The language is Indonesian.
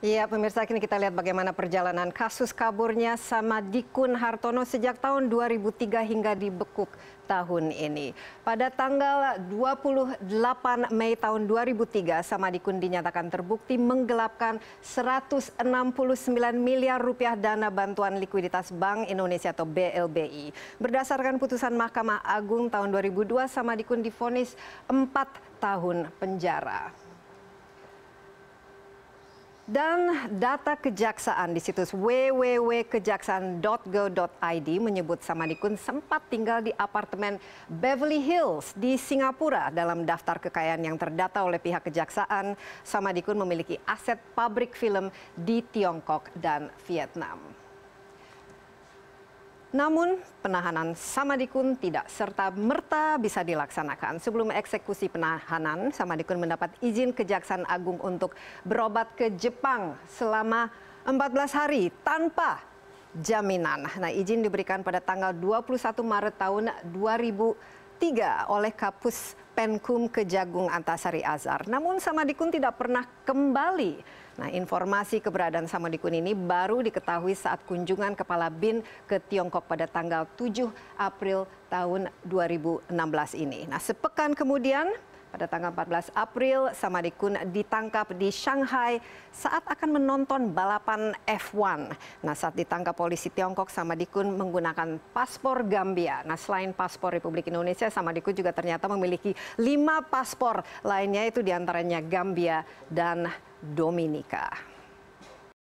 Ya, pemirsa kini kita lihat bagaimana perjalanan kasus kaburnya Sama Dikun Hartono sejak tahun 2003 hingga dibekuk tahun ini. Pada tanggal 28 Mei tahun 2003, Samadikun dinyatakan terbukti menggelapkan 169 miliar rupiah dana bantuan likuiditas Bank Indonesia atau BLBI. Berdasarkan putusan Mahkamah Agung tahun 2002, Samadikun difonis 4 tahun penjara. Dan data kejaksaan di situs www.kejaksaan.go.id menyebut Samadikun sempat tinggal di apartemen Beverly Hills di Singapura dalam daftar kekayaan yang terdata oleh pihak kejaksaan. Samadikun memiliki aset pabrik film di Tiongkok dan Vietnam. Namun, penahanan Samadikun tidak serta-merta bisa dilaksanakan. Sebelum eksekusi penahanan, Samadikun mendapat izin Kejaksaan Agung untuk berobat ke Jepang selama 14 hari tanpa jaminan. Nah, izin diberikan pada tanggal 21 Maret tahun 2000 tiga oleh Kapus Penkum Kejagung Antasari Azhar. Namun Samadikun tidak pernah kembali. Nah, informasi keberadaan Samadikun ini baru diketahui saat kunjungan Kepala BIN ke Tiongkok pada tanggal 7 April tahun 2016 ini. Nah, sepekan kemudian pada tanggal 14 April, Samadikun ditangkap di Shanghai saat akan menonton balapan F1. Nah, saat ditangkap polisi Tiongkok, Samadikun menggunakan paspor Gambia. Nah, selain paspor Republik Indonesia, Samadikun juga ternyata memiliki lima paspor lainnya itu diantaranya Gambia dan Dominika.